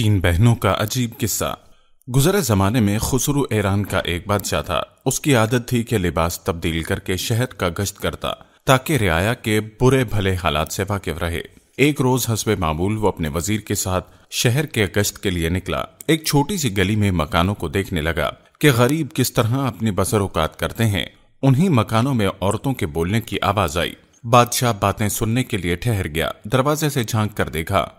तीन बहनों का अजीब किस्सा गुजरे ज़माने में खुसरू ईरान का एक बादशाह था उसकी आदत थी कि लिबास तब्दील करके शहर का गश्त करता ताकि रियाया के बुरे भले हालात से वाकिफ रहे एक रोज हसब मामूल वो अपने वजीर के साथ शहर के गश्त के लिए निकला एक छोटी सी गली में मकानों को देखने लगा कि गरीब किस तरह अपनी बसर औकात करते हैं उन्हीं मकानों में औरतों के बोलने की आवाज आई बादशाह बातें सुनने के लिए ठहर गया दरवाजे से झांक कर देखा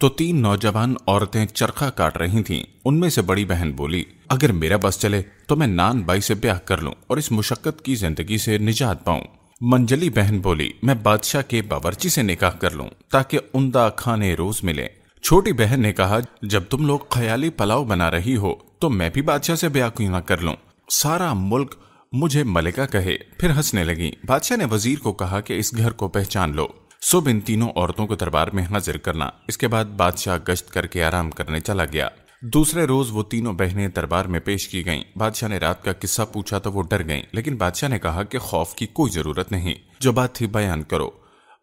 तो तीन नौजवान औरतें चरखा काट रही थीं उनमें से बड़ी बहन बोली अगर मेरा बस चले तो मैं नान बाई से ब्याह कर लूं और इस मुशक्कत की जिंदगी से निजात पाऊं मंजली बहन बोली मैं बादशाह के बावरची से निकाह कर लूं ताकि उमदा खाने रोज मिले छोटी बहन ने कहा जब तुम लोग ख्याली पलाव बना रही हो तो मैं भी बादशाह से ब्याह क्यों ना कर लूं सारा मुल्क मुझे मलिका कहे फिर हंसने लगी बादशाह ने वजीर को कहा कि इस घर को पहचान लो सुब इन तीनों औरतों को दरबार में हाजिर करना इसके बाद बादशाह गश्त करके आराम करने चला गया दूसरे रोज वो तीनों बहनें दरबार में पेश की गईं। बादशाह ने रात का किस्सा पूछा तो वो डर गईं, लेकिन बादशाह ने कहा कि खौफ की कोई जरूरत नहीं जो बात थी बयान करो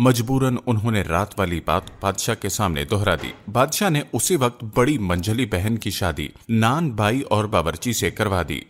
मजबूरन उन्होंने रात वाली बात बादशाह के सामने दोहरा दी बादशाह ने उसी वक्त बड़ी मंझली बहन की शादी नान बाई और बाबरची से करवा दी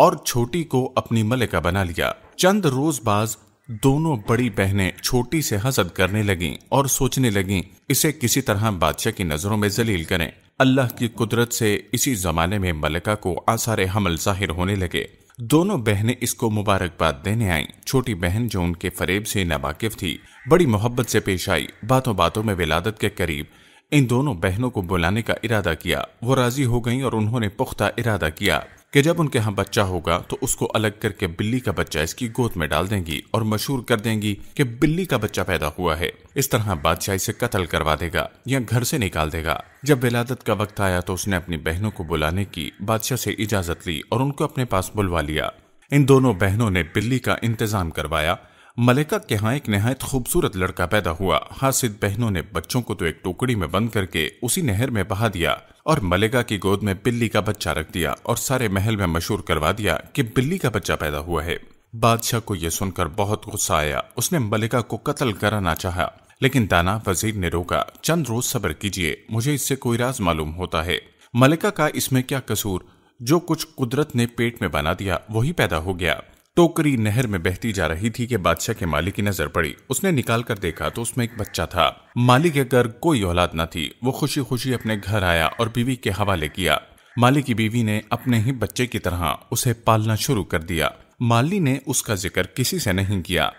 और छोटी को अपनी मलिका बना लिया चंद रोज बाज दोनों बड़ी बहनें छोटी से हसद करने लगीं और सोचने लगीं इसे किसी तरह बादशाह की नजरों में जलील करें अल्लाह की कुदरत से इसी जमाने में मलका को आसार हमल जाहिर होने लगे दोनों बहनें इसको मुबारकबाद देने आईं छोटी बहन जो उनके फरेब से नावाकिफ थी बड़ी मोहब्बत से पेश आई बातों बातों में विलादत के करीब इन दोनों बहनों को बुलाने का इरादा किया वो राजी हो गईं और उन्होंने पुख्ता इरादा किया कि जब उनके यहाँ बच्चा होगा तो उसको अलग करके बिल्ली का बच्चा इसकी गोद में डाल देंगी और मशहूर कर देंगी कि बिल्ली का बच्चा पैदा हुआ है इस तरह बादशाह इसे कत्ल करवा देगा या घर से निकाल देगा जब विलादत का वक्त आया तो उसने अपनी बहनों को बुलाने की बादशाह से इजाजत ली और उनको अपने पास बुलवा लिया इन दोनों बहनों ने बिल्ली का इंतजाम करवाया मलिका के यहाँ एक नहायत खूबसूरत लड़का पैदा हुआ हासिद बहनों ने बच्चों को तो एक टोकरी में बंद करके उसी नहर में बहा दिया और मलिका की गोद में बिल्ली का बच्चा रख दिया और सारे महल में मशहूर करवा दिया कि बिल्ली का बच्चा पैदा हुआ है बादशाह को यह सुनकर बहुत गुस्सा आया उसने मलिका को कत्ल कराना चाहा लेकिन दाना वजीर ने रोका चंद रोज सब्र कीजिए मुझे इससे कोई राज मालूम होता है मलिका का इसमें क्या कसूर जो कुछ कुदरत ने पेट में बना दिया वही पैदा हो गया टोकरी नहर में बहती जा रही थी कि बादशाह के माली की नजर पड़ी उसने निकाल कर देखा तो उसमें एक बच्चा था माली के घर कोई औलाद न थी वो खुशी खुशी अपने घर आया और बीवी के हवाले किया माली की बीवी ने अपने ही बच्चे की तरह उसे पालना शुरू कर दिया माली ने उसका जिक्र किसी से नहीं किया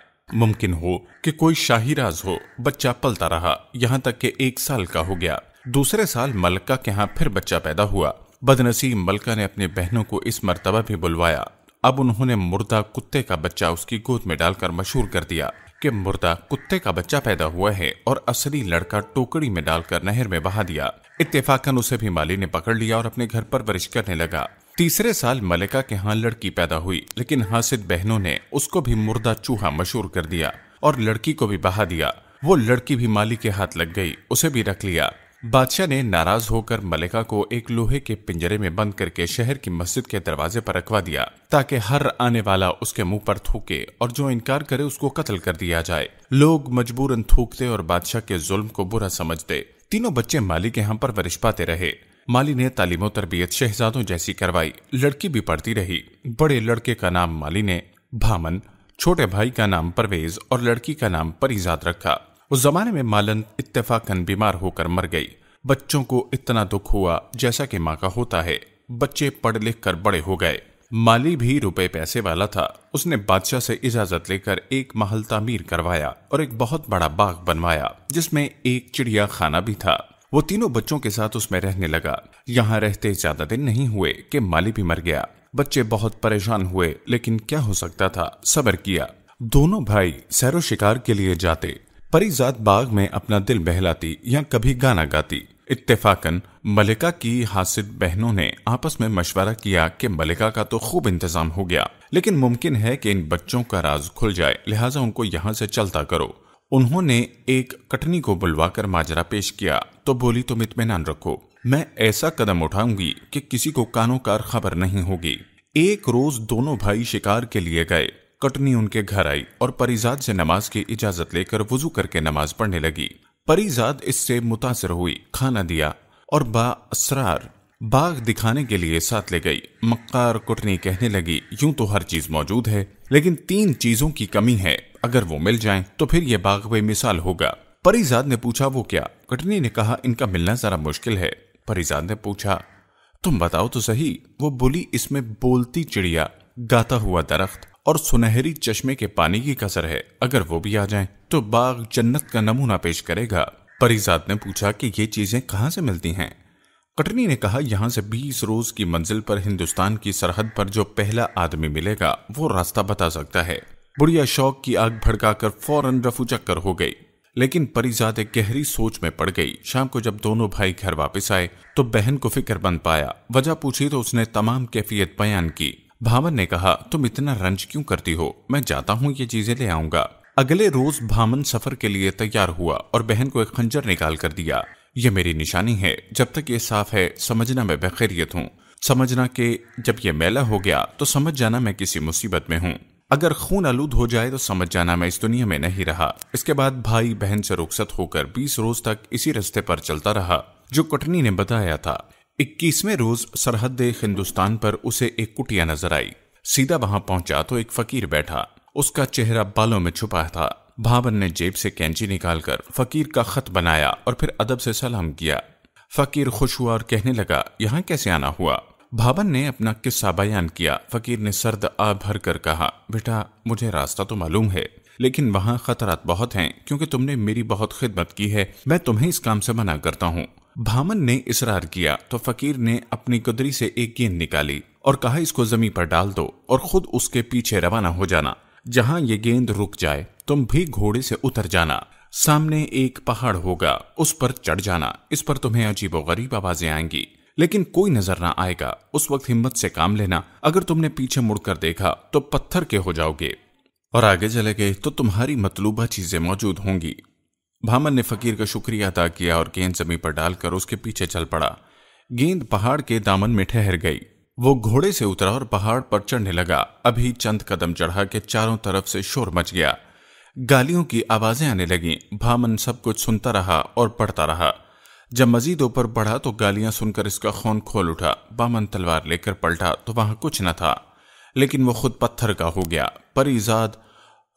मुमकिन हो कि कोई शाही राज हो बच्चा पलता रहा यहाँ तक के एक साल का हो गया दूसरे साल मलका के यहाँ फिर बच्चा पैदा हुआ बदनसीब मलका ने अपनी बहनों को इस मरतबा भी बुलवाया अब उन्होंने मुर्दा कुत्ते का बच्चा उसकी गोद में डालकर मशहूर कर दिया कि मुर्दा कुत्ते का बच्चा पैदा हुआ है और असली लड़का टोकरी में डालकर नहर में बहा दिया इतफाकन उसे भी माली ने पकड़ लिया और अपने घर पर वरिश करने लगा तीसरे साल मलिका के यहाँ लड़की पैदा हुई लेकिन हासिद बहनों ने उसको भी मुर्दा चूहा मशहूर कर दिया और लड़की को भी बहा दिया वो लड़की भी माली के हाथ लग गई उसे भी रख लिया बादशाह ने नाराज होकर मलिका को एक लोहे के पिंजरे में बंद करके शहर की मस्जिद के दरवाजे पर रखवा दिया ताकि हर आने वाला उसके मुंह पर थूके और जो इनकार करे उसको कत्ल कर दिया जाए लोग मजबूरन थूकते और बादशाह के जुल्म को बुरा समझते तीनों बच्चे माली के यहाँ पर वरिश पाते रहे माली ने तालीमो तरबियत शहजादों जैसी करवाई लड़की भी पढ़ती रही बड़े लड़के का नाम माली ने भामन छोटे भाई का नाम परवेज और लड़की का नाम परिजाद रखा उस जमाने में मालन इतफाकन बीमार होकर मर गई बच्चों को इतना दुख हुआ जैसा कि माँ का होता है बच्चे पढ़ लिख कर बड़े हो गए माली भी रुपए पैसे वाला था उसने बादशाह से इजाजत लेकर एक महल तामीर करवाया और एक बहुत बड़ा बाग बनवाया जिसमें एक चिड़िया खाना भी था वो तीनों बच्चों के साथ उसमें रहने लगा यहाँ रहते ज्यादा दिन नहीं हुए कि माली भी मर गया बच्चे बहुत परेशान हुए लेकिन क्या हो सकता था सबर किया दोनों भाई सैरो शिकार के लिए जाते परिजात बाग में अपना दिल बहलाती या कभी गाना गाती इत्तेफाकन मलिका की हासिद बहनों ने आपस में मशवरा किया कि मलिका का तो खूब इंतजाम हो गया लेकिन मुमकिन है कि इन बच्चों का राज खुल जाए लिहाजा उनको यहाँ से चलता करो उन्होंने एक कटनी को बुलवाकर माजरा पेश किया तो बोली तुम इतमान रखो मैं ऐसा कदम उठाऊंगी कि किसी को कानों कार खबर नहीं होगी एक रोज दोनों भाई शिकार के लिए गए कटनी उनके घर आई और परिजाद से नमाज की इजाजत लेकर वजू करके नमाज पढ़ने लगी परिजाद इससे मुतासर हुई खाना दिया और बासरार बाग दिखाने के लिए साथ ले गई मक्कार कुटनी कहने लगी यूं तो हर चीज मौजूद है लेकिन तीन चीजों की कमी है अगर वो मिल जाएं तो फिर यह बाग बेमिसाल होगा परिजाद ने पूछा वो क्या कटनी ने कहा इनका मिलना जरा मुश्किल है परिजाद ने पूछा तुम बताओ तो सही वो बोली इसमें बोलती चिड़िया गाता हुआ दरख्त और सुनहरी चश्मे के पानी की कसर है अगर वो भी आ जाए तो बाग जन्नत का नमूना पेश करेगा परिजात ने पूछा कि ये चीजें कहाँ से मिलती हैं कटनी ने कहा यहाँ से 20 रोज की मंजिल पर हिंदुस्तान की सरहद पर जो पहला आदमी मिलेगा वो रास्ता बता सकता है बुढ़िया शौक की आग भड़काकर फौरन रफू चक्कर हो गई लेकिन परिजात एक गहरी सोच में पड़ गई शाम को जब दोनों भाई घर वापस आए तो बहन को फिक्र बन पाया वजह पूछी तो उसने तमाम कैफियत बयान की भामन ने कहा तुम इतना रंज क्यों करती हो मैं जाता हूँ ये चीजें ले आऊंगा अगले रोज भामन सफर के लिए तैयार हुआ और बहन को एक खंजर निकाल कर दिया ये मेरी निशानी है जब तक ये साफ है समझना मैं बखैरियत हूँ समझना के जब ये मेला हो गया तो समझ जाना मैं किसी मुसीबत में हूँ अगर खून आलूद हो जाए तो समझ जाना मैं इस दुनिया में नहीं रहा इसके बाद भाई बहन से रुखसत होकर 20 रोज तक इसी रास्ते पर चलता रहा जो कटनी ने बताया था इक्कीसवें रोज सरहद हिंदुस्तान पर उसे एक कुटिया नजर आई सीधा वहां पहुंचा तो एक फकीर बैठा उसका चेहरा बालों में छुपा था भावन ने जेब से कैंची निकालकर फकीर का खत बनाया और फिर अदब से सलाम किया फकीर खुश हुआ और कहने लगा यहाँ कैसे आना हुआ भावन ने अपना किस्सा बयान किया फकीर ने सर्द आ भर कर कहा बेटा मुझे रास्ता तो मालूम है लेकिन वहाँ खतरात बहुत हैं क्योंकि तुमने मेरी बहुत खिदमत की है मैं तुम्हें इस काम से मना करता हूँ भामन ने इसरार किया तो फकीर ने अपनी कुदरी से एक गेंद निकाली और कहा इसको जमीन पर डाल दो और खुद उसके पीछे रवाना हो जाना जहां ये गेंद रुक जाए तुम भी घोड़े से उतर जाना सामने एक पहाड़ होगा उस पर चढ़ जाना इस पर तुम्हें अजीब गरीब आवाजें आएंगी लेकिन कोई नजर ना आएगा उस वक्त हिम्मत से काम लेना अगर तुमने पीछे मुड़कर देखा तो पत्थर के हो जाओगे और आगे चले गए तो तुम्हारी मतलूबा चीजें मौजूद होंगी भामन ने फकीर का शुक्रिया अदा किया और गेंद जमीन पर डालकर उसके पीछे चल पड़ा गेंद पहाड़ के दामन में ठहर गई वो घोड़े से उतरा और पहाड़ पर चढ़ने लगा अभी चंद कदम चढ़ा के चारों तरफ से शोर मच गया गालियों की आवाजें आने लगीं भामन सब कुछ सुनता रहा और पढ़ता रहा जब मजीद ऊपर बढ़ा तो गालियां सुनकर इसका खून खोल उठा बामन तलवार लेकर पलटा तो वहां कुछ न था लेकिन वो खुद पत्थर का हो गया परिजाद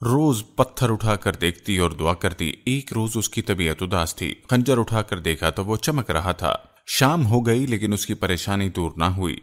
रोज पत्थर उठाकर देखती और दुआ करती एक रोज उसकी तबीयत उदास थी खंजर उठाकर देखा तो वो चमक रहा था शाम हो गई लेकिन उसकी परेशानी दूर ना हुई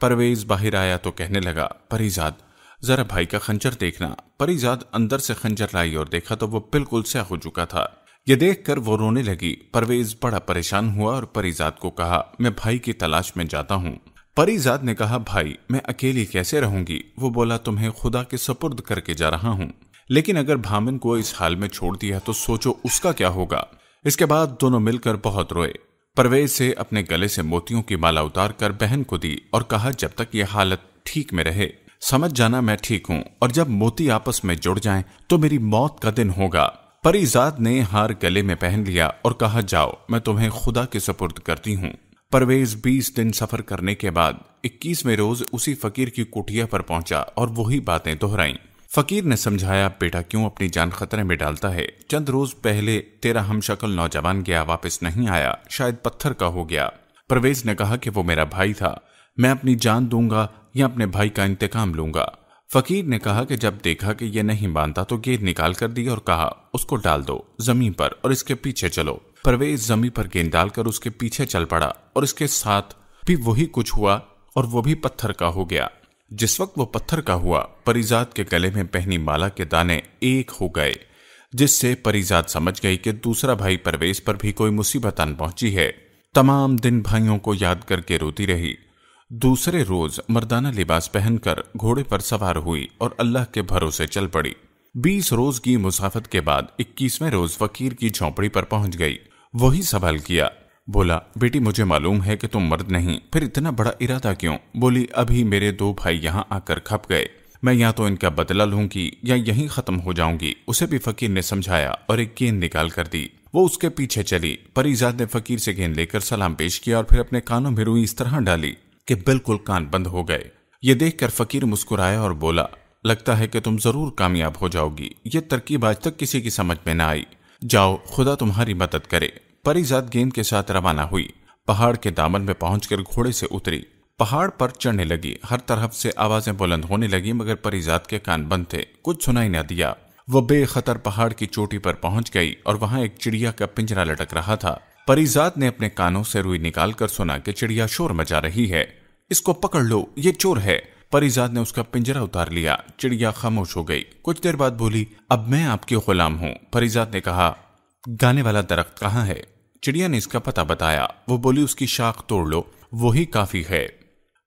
परवेज बाहर आया तो कहने लगा परिजाद जरा भाई का खंजर देखना परिजाद अंदर से खंजर लाई और देखा तो वो बिल्कुल सह हो चुका था देख देखकर वो रोने लगी परवेज बड़ा परेशान हुआ और परिजाद को कहा मैं भाई की तलाश में जाता हूँ परिजाद ने कहा भाई मैं अकेली कैसे रहूंगी वो बोला तुम्हें खुदा के सपुर्द करके जा रहा हूँ लेकिन अगर भामिन को इस हाल में छोड़ दिया तो सोचो उसका क्या होगा इसके बाद दोनों मिलकर बहुत रोए परवेज से अपने गले से मोतियों की माला उतार कर बहन को दी और कहा जब तक यह हालत ठीक में रहे समझ जाना मैं ठीक हूं और जब मोती आपस में जुड़ जाएं तो मेरी मौत का दिन होगा परिजाद ने हार गले में पहन लिया और कहा जाओ मैं तुम्हें खुदा के सपुर्द करती हूँ परवेज 20 दिन सफर करने के बाद 21वें रोज उसी फकीर की कुटिया पर पहुंचा और वही बातें दोहराईं फकीर ने समझाया बेटा क्यों अपनी जान खतरे में डालता है चंद रोज पहले तेरा हम शक्ल नौजवान गया वापस नहीं आया शायद पत्थर का हो गया परवेज ने कहा कि वो मेरा भाई था मैं अपनी जान दूंगा या अपने भाई का इंतकाम लूंगा फकीर ने कहा कि जब देखा कि यह नहीं मानता तो गेंद निकाल कर दी और कहा उसको डाल दो जमीन पर और इसके पीछे चलो परवेज जमीन पर गेंद डालकर उसके पीछे चल पड़ा और इसके साथ भी वही कुछ हुआ और वो भी पत्थर का हो गया जिस वक्त वो पत्थर का हुआ परिजात के गले में पहनी माला के दाने एक हो गए जिससे परिजात समझ गई कि दूसरा भाई परवेश पर भी कोई मुसीबत अन पहुंची है तमाम दिन भाइयों को याद करके रोती रही दूसरे रोज मर्दाना लिबास पहनकर घोड़े पर सवार हुई और अल्लाह के भरोसे चल पड़ी बीस रोज की मुसाफत के बाद इक्कीसवें रोज फकीर की झोंपड़ी पर पहुंच गई वही सवाल किया बोला बेटी मुझे मालूम है कि तुम मर्द नहीं फिर इतना बड़ा इरादा क्यों बोली अभी मेरे दो भाई यहाँ आकर खप गए मैं यहाँ तो इनका बदला लूंगी या यहीं खत्म हो जाऊंगी उसे भी फकीर ने समझाया और एक गेंद निकाल कर दी वो उसके पीछे चली परिजाद ने फकीर से गेंद लेकर सलाम पेश किया और फिर अपने कानों में रुई इस तरह डाली कि बिल्कुल कान बंद हो गए ये देखकर फकीर मुस्कुराया और बोला लगता है कि तुम जरूर कामयाब हो जाओगी ये तरकीब आज तक किसी की समझ में न आई जाओ खुदा तुम्हारी मदद करे परिजात गेंद के साथ रवाना हुई पहाड़ के दामन में पहुंचकर घोड़े से उतरी पहाड़ पर चढ़ने लगी हर तरफ से आवाजें बुलंद होने लगी मगर परिजात के कान बंद थे कुछ सुनाई न दिया वह बेखतर पहाड़ की चोटी पर पहुंच गई और वहां एक चिड़िया का पिंजरा लटक रहा था परिजात ने अपने कानों से रुई निकालकर सुना कि चिड़िया शोर मचा रही है इसको पकड़ लो ये चोर है परिजात ने उसका पिंजरा उतार लिया चिड़िया खामोश हो गई कुछ देर बाद बोली अब मैं आपकी गुलाम हूँ परिजात ने कहा गाने वाला दरख्त कहाँ है चिड़िया ने इसका पता बताया वो बोली उसकी शाख तोड़ लो वही काफी है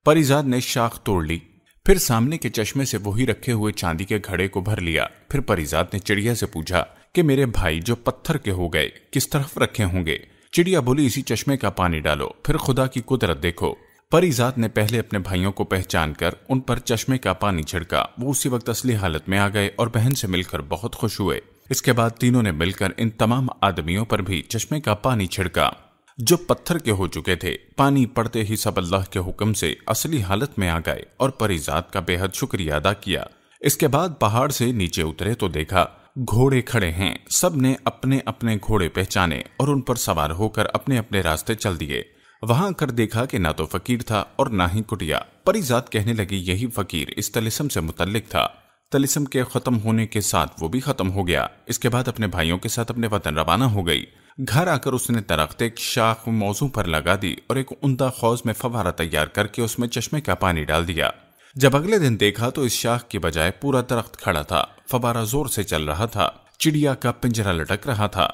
परिजाद ने शाख तोड़ ली फिर सामने के चश्मे से वही रखे हुए चांदी के घड़े को भर लिया फिर परिजाद ने चिड़िया से पूछा कि मेरे भाई जो पत्थर के हो गए किस तरफ रखे होंगे चिड़िया बोली इसी चश्मे का पानी डालो फिर खुदा की कुदरत देखो परिजात ने पहले अपने भाइयों को पहचान कर उन पर चश्मे का पानी छिड़का वो उसी वक्त असली हालत में आ गए और बहन से मिलकर बहुत खुश हुए इसके बाद तीनों ने मिलकर इन तमाम आदमियों पर भी चश्मे का पानी छिड़का जो पत्थर के हो चुके थे पानी पड़ते ही सब अल्लाह के हुक्म से असली हालत में आ गए और परिजात का बेहद शुक्रिया अदा किया इसके बाद पहाड़ से नीचे उतरे तो देखा घोड़े खड़े हैं सब ने अपने अपने घोड़े पहचाने और उन पर सवार होकर अपने अपने रास्ते चल दिए वहां कर देखा कि ना तो फकीर था और ना ही कुटिया परिजात कहने लगी यही फकीर इस तलिसम से मुतलिक था तलिसम के ख़त्म होने के साथ वो भी ख़त्म हो गया इसके बाद अपने भाइयों के साथ अपने वतन रवाना हो गई घर आकर उसने दरख्त एक शाख मौजू पर लगा दी और एक उमदा खौज में फवारा तैयार करके उसमें चश्मे का पानी डाल दिया जब अगले दिन देखा तो इस शाख के बजाय पूरा दरख्त खड़ा था फवारा जोर से चल रहा था चिड़िया का पिंजरा लटक रहा था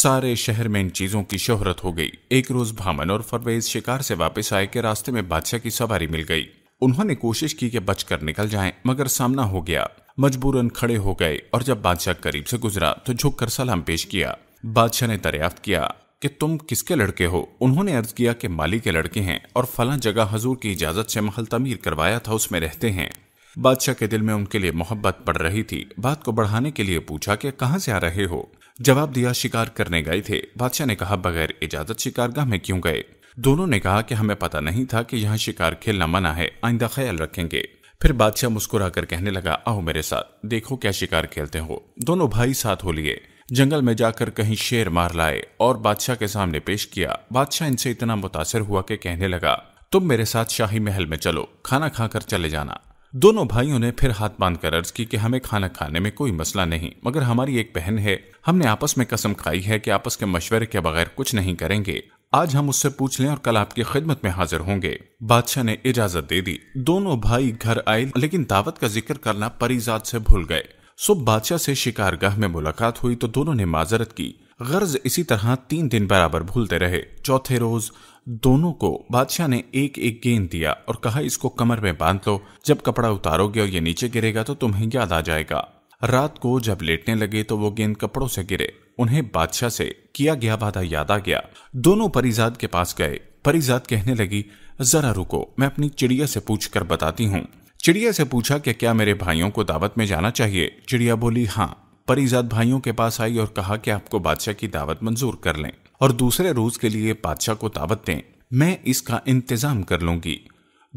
सारे शहर में इन चीजों की शोहरत हो गई एक रोज भामन और फरवेज शिकार से वापस आए के रास्ते में बादशाह की सवारी मिल गई उन्होंने कोशिश की कि बचकर निकल जाएं, मगर सामना हो गया मजबूरन खड़े हो गए और जब बादशाह करीब से गुजरा तो कर सलाम पेश किया बादशाह ने दरियाफ्त किया कि तुम किसके लड़के हो उन्होंने अर्ज किया कि माली के लड़के हैं और फला जगह हजूर की इजाजत से महल तमीर करवाया था उसमें रहते हैं बादशाह के दिल में उनके लिए मोहब्बत पड़ रही थी बात को बढ़ाने के लिए पूछा कि कहाँ से आ रहे हो जवाब दिया शिकार करने गए थे बादशाह ने कहा बगैर इजाजत शिकारगाह में क्यों गए दोनों ने कहा कि हमें पता नहीं था कि यहाँ शिकार खेलना मना है आइंदा ख्याल रखेंगे फिर बादशाह मुस्कुरा कर कहने लगा आओ मेरे साथ देखो क्या शिकार खेलते हो दोनों भाई साथ हो लिए जंगल में जाकर कहीं शेर मार लाए और बादशाह के सामने पेश किया बादशाह इनसे इतना मुतासर हुआ कि कहने लगा तुम मेरे साथ शाही महल में चलो खाना खाकर चले जाना दोनों भाइयों ने फिर हाथ बांध कर अर्ज की कि हमें खाना खाने में कोई मसला नहीं मगर हमारी एक बहन है हमने आपस में कसम खाई है कि आपस के मशवरे के बगैर कुछ नहीं करेंगे आज हम उससे पूछ लें और कल आपकी खिदमत में हाजिर होंगे बादशाह ने इजाजत दे दी दोनों भाई घर आए लेकिन दावत का जिक्र करना परिजात से भूल गए सुबह बादशाह से शिकारगाह में मुलाकात हुई तो दोनों ने माजरत की गर्ज इसी तरह तीन दिन बराबर भूलते रहे चौथे रोज दोनों को बादशाह ने एक एक गेंद दिया और कहा इसको कमर में बांध लो जब कपड़ा उतारोगे और ये नीचे गिरेगा तो तुम्हें याद आ जाएगा रात को जब लेटने लगे तो वो गेंद कपड़ों से गिरे उन्हें बादशाह से किया गया वादा याद आ गया दोनों परिजाद के पास गए परिजाद कहने लगी जरा रुको मैं अपनी चिड़िया से पूछ कर बताती हूँ चिड़िया से पूछा कि क्या मेरे भाइयों को दावत में जाना चाहिए चिड़िया बोली हाँ परिजाद भाइयों के पास आई और कहा कि आपको बादशाह की दावत मंजूर कर लें और दूसरे रोज के लिए बादशाह को दावत दें मैं इसका इंतजाम कर लूंगी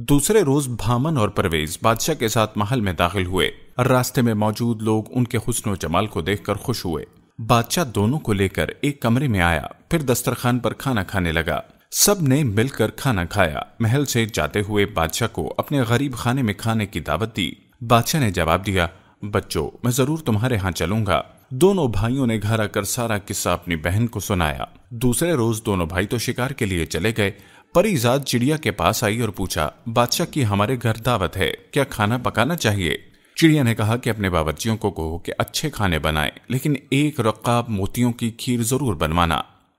दूसरे रोज भामन और परवेज बादशाह के साथ महल में दाखिल हुए रास्ते में मौजूद लोग उनके हुसनो जमाल को देखकर खुश हुए बादशाह दोनों को लेकर एक कमरे में आया फिर दस्तरखान पर खाना खाने लगा सब ने मिलकर खाना खाया महल से जाते हुए बादशाह को अपने गरीब खाने में खाने की दावत दी बादशाह ने जवाब दिया बच्चों मैं जरूर तुम्हारे यहाँ चलूंगा दोनों भाइयों ने घर आकर सारा किस्सा अपनी बहन को सुनाया दूसरे रोज दोनों भाई तो शिकार के लिए चले गए परीजाद चिड़िया के पास आई और पूछा बादशाह की हमारे घर दावत है क्या खाना पकाना चाहिए चिड़िया ने कहा कि अपने बावर्चियों को कहो कि अच्छे खाने बनाए लेकिन एक रक्का मोतियों की खीर जरूर बनवाना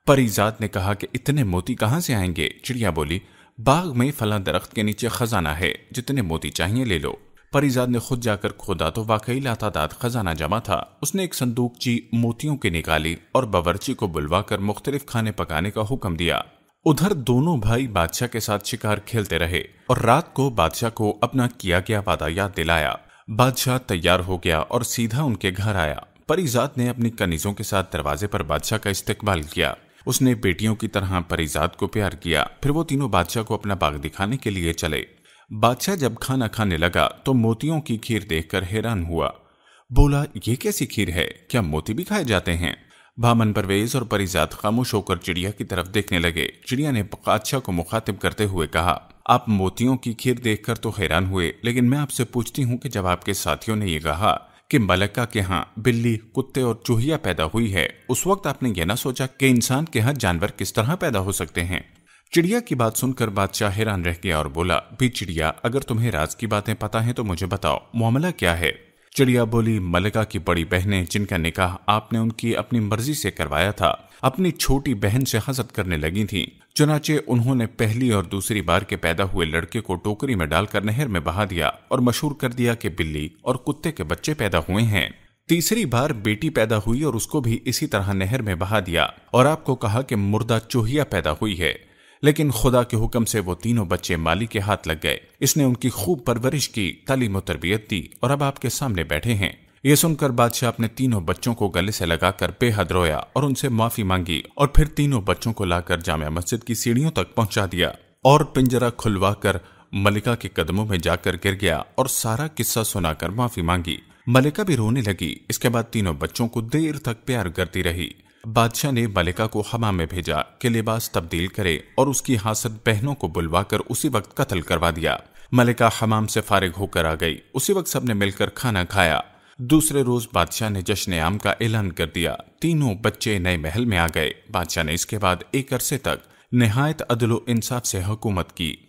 परिजात ने कहा कि इतने मोती कहाँ से आएंगे चिड़िया बोली बाग में फला दरख्त के नीचे खजाना है जितने मोती चाहिए ले लो परिजात ने खुद जाकर खोदा तो वाकई लातादात खजाना जमा था उसने एक ची मोतियों की निकाली और बावर्ची को बुलवाकर मुख्तलिफ खाने पकाने का हुक्म दिया उधर दोनों भाई बादशाह के साथ शिकार खेलते रहे और रात को बादशाह को अपना किया गया वादा याद दिलाया बादशाह तैयार हो गया और सीधा उनके घर आया परिजात ने अपनी कनीजों के साथ दरवाजे पर बादशाह का इस्तेमाल किया उसने बेटियों की तरह परिजात को प्यार किया फिर वो तीनों बादशाह को अपना बाग दिखाने के लिए चले बादशाह जब खाना खाने लगा तो मोतियों की खीर देखकर हैरान हुआ बोला ये कैसी खीर है क्या मोती भी खाए जाते हैं भामन परवेज और परिजात खामोश होकर चिड़िया की तरफ देखने लगे चिड़िया ने बादशाह को मुखातिब करते हुए कहा आप मोतियों की खीर देखकर तो हैरान हुए लेकिन मैं आपसे पूछती हूँ कि जब आपके साथियों ने यह कहा कि मलक्का के यहाँ बिल्ली कुत्ते और चूहिया पैदा हुई है उस वक्त आपने यह ना सोचा कि इंसान के यहाँ जानवर किस तरह पैदा हो सकते हैं चिड़िया की बात सुनकर बादशाह हैरान रह गया और बोला भी चिड़िया अगर तुम्हें राज की बातें पता हैं तो मुझे बताओ मामला क्या है चिड़िया बोली मलका की बड़ी बहनें जिनका निकाह आपने उनकी अपनी मर्जी से करवाया था अपनी छोटी बहन से हसद करने लगी थी चुनाचे उन्होंने पहली और दूसरी बार के पैदा हुए लड़के को टोकरी में डालकर नहर में बहा दिया और मशहूर कर दिया कि बिल्ली और कुत्ते के बच्चे पैदा हुए हैं तीसरी बार बेटी पैदा हुई और उसको भी इसी तरह नहर में बहा दिया और आपको कहा कि मुर्दा चोहिया पैदा हुई है लेकिन खुदा के हुक्म से वो तीनों बच्चे माली के हाथ लग गए इसने उनकी खूब परवरिश की तालीम तरबियत दी और अब आपके सामने बैठे हैं ये सुनकर बादशाह अपने तीनों बच्चों को गले से लगाकर बेहद रोया और उनसे माफी मांगी और फिर तीनों बच्चों को लाकर जामिया मस्जिद की सीढ़ियों तक पहुंचा दिया और पिंजरा खुलवा कर मलिका के कदमों में जाकर गिर गया और सारा किस्सा सुनाकर माफी मांगी मलिका भी रोने लगी इसके बाद तीनों बच्चों को देर तक प्यार करती रही बादशाह ने मलिका को हमा में भेजा कि लिबास तब्दील करे और उसकी हासत बहनों को बुलवाकर उसी वक्त कत्ल करवा दिया मलिका हमाम से फारिग होकर आ गई उसी वक्त सबने मिलकर खाना खाया दूसरे रोज बादशाह ने जश्न आम का ऐलान कर दिया तीनों बच्चे नए महल में आ गए बादशाह ने इसके बाद एक अरसे तक नहायत अदलो इंसाफ से हुकूमत की